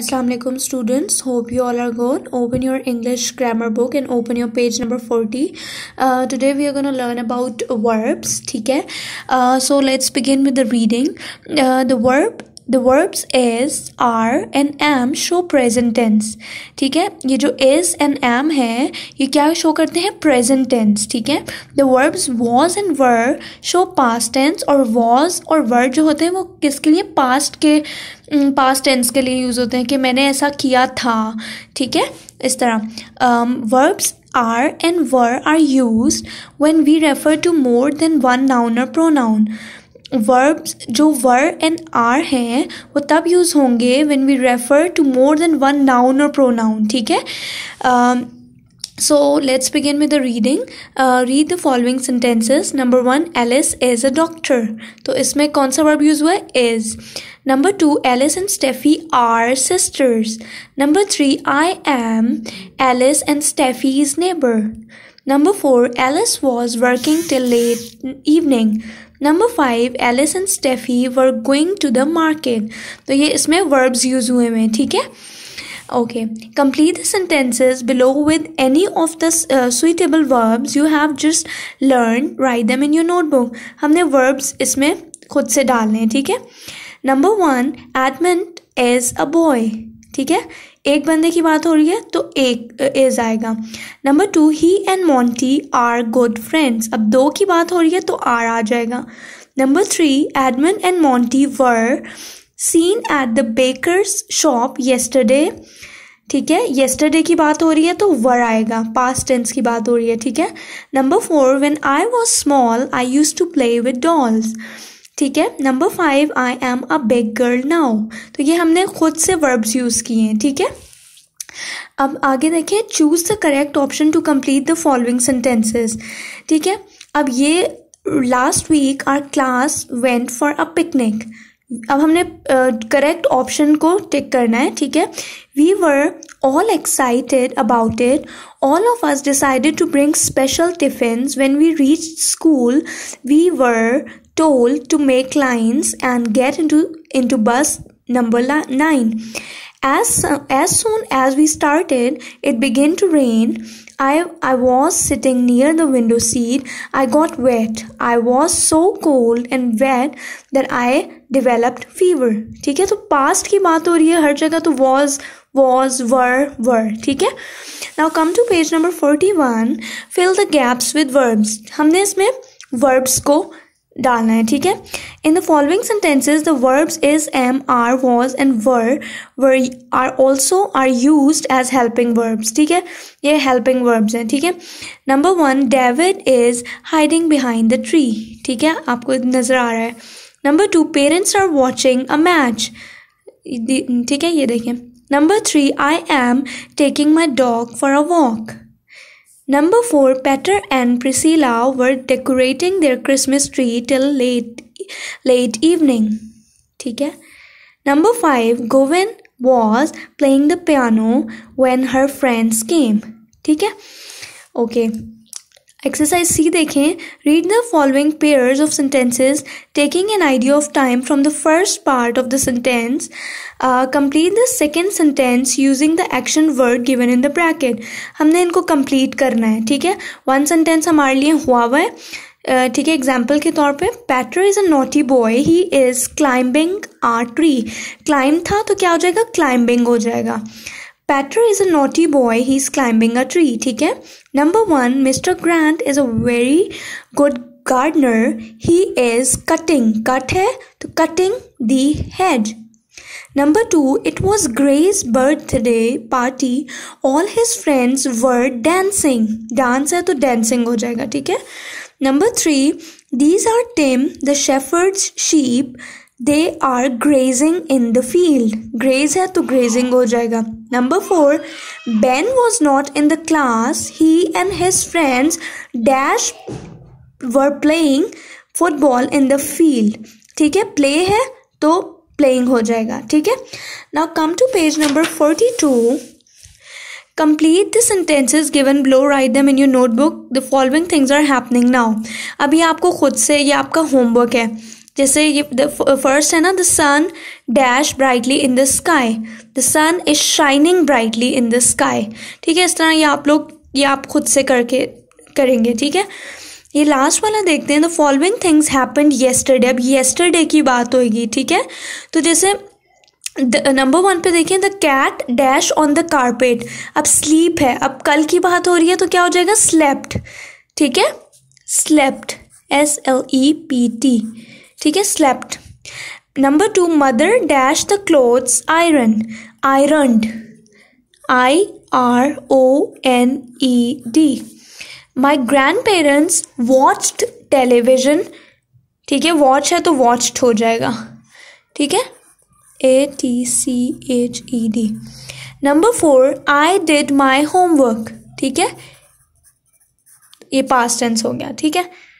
Assalamualaikum alaikum students hope you all are good open your english grammar book and open your page number 40 uh, today we are going to learn about verbs okay uh, so let's begin with the reading uh, the verb the verbs is are and am show present tense ठीक है ये जो is and M है ये क्या show करते हैं present tense ठीक है the verbs was and were show past tense और वॉज और वर जो होते हैं वो किसके लिए पास्ट के पास्ट टेंस के लिए यूज़ होते हैं कि मैंने ऐसा किया था ठीक है इस तरह verbs are and were are use when we refer to more than one noun और प्रोनाउन वर्ब्स जो वर एंड आर हैं वो तब यूज़ होंगे when we refer to more than one noun और प्रोनाउन ठीक है so let's begin with the reading read the following sentences number one Alice is a doctor तो इसमें कौन सा वर्ब यूज़ हुआ है is number two Alice and Steffi are sisters number three I am Alice and Steffi is neighbour Number 4. Alice was working till late evening. Number 5. Alice and Steffi were going to the market. So, these verbs use hue mein, okay? Okay. Complete the sentences below with any of the uh, suitable verbs you have just learned. Write them in your notebook. Humne verbs isme khud se dalne, okay? Number 1. Admin is a boy, okay? एक बंदे की बात हो रही है तो एक is आएगा number two he and Monty are good friends अब दो की बात हो रही है तो आर आ जाएगा number three Edmund and Monty were seen at the baker's shop yesterday ठीक है येस्टरडे की बात हो रही है तो वर आएगा पास टेंस की बात हो रही है ठीक है number four when I was small I use to play with dolls ठीक है number five I am a big girl now तो ये हमने खुद से वर्ब्स यूज़ किए हैं ठीक है अब आगे देखें choose the correct option to complete the following sentences ठीक है अब ये last week are class went for a picnic अब हमने करेक्ट uh, ऑप्शन को टिक करना है ठीक है we were all excited about it all of us decided to bring special tiffin when we reach school we were make lines and get in to in to bus number nine as as soon as we started it began to rain I, I was sitting near the window seat. I got wet. I was so cold and wet that I developed fever. ठीक है तो past की बात हो रही है हर जगह तो was, was, were, were. ठीक है Now come to page number 41. Fill the gaps with verbs. हमने इसमें verbs को डालना है ठीक है in the following sentences the verbs is am are was and were were are also are use as helping verbs ठीक है ये हेल्पिंग वर्ब्स हैं ठीक है number one David is hiding behind the tree ठीक है आपको नज़र आ रहा है number two parents are watching a match ठीक है ये देखें number three I am taking my dog for a walk Number 4 Peter and Priscilla were decorating their Christmas tree till late late evening. ठीक है? Number 5 Govan was playing the piano when her friends came. ठीक है? Okay. Exercise C देखें read the following pairs of sentences taking an idea of time from the first part of the sentence complete the second sentence using the action word given in the bracket हमने इनको complete करना है ठीक है one sentence हमारे लिए हुआ हुआ है uh, ठीक है एग्जाम्पल के तौर पे Peter is a naughty boy he is climbing are tree climb था तो क्या हो जाएगा क्लाइंबिंग हो जाएगा Patra is a naughty boy. He's climbing a tree. Okay. Number one, Mr. Grant is a very good gardener. He is cutting. Cut है to cutting the hedge. Number two, it was Gray's birthday party. All his friends were dancing. Dance है dancing हो जाएगा Okay. Number three, these are Tim, the shepherd's sheep. They are grazing in the field graze है तो grazing हो जाएगा number four Ben was not in the class he and his friends dash were playing football in the field ठीक है play है तो playing हो जाएगा ठीक है now come to page number forty two complete the sentences given below write them in your notebook the following things are happening now अभी आपको खुद से ये आपका होमवर्क है जैसे ये फर्स्ट uh, है ना the sun dash brightly in the sky the sun is shining brightly in the sky ठीक है इस तरह ये आप लोग ये आप खुद से करके करेंगे ठीक है ये लास्ट वाला देखते हैं the following things happened yesterday अब येस्टरडे की बात होगी ठीक है तो जैसे नंबर वन uh, पे देखें the cat dash on the carpet अब स्लीप है अब कल की बात हो रही है तो क्या हो जाएगा स्लेप्ट ठीक है slept S L E P T ठीक है slept number two mother dash the clothes iron iron I R O N E D my grandparents watched television ठीक है वॉच है तो वॉचड हो जाएगा ठीक है A T C H E D number four I did my homework ठीक है ये पास्ट टेंस हो गया ठीक है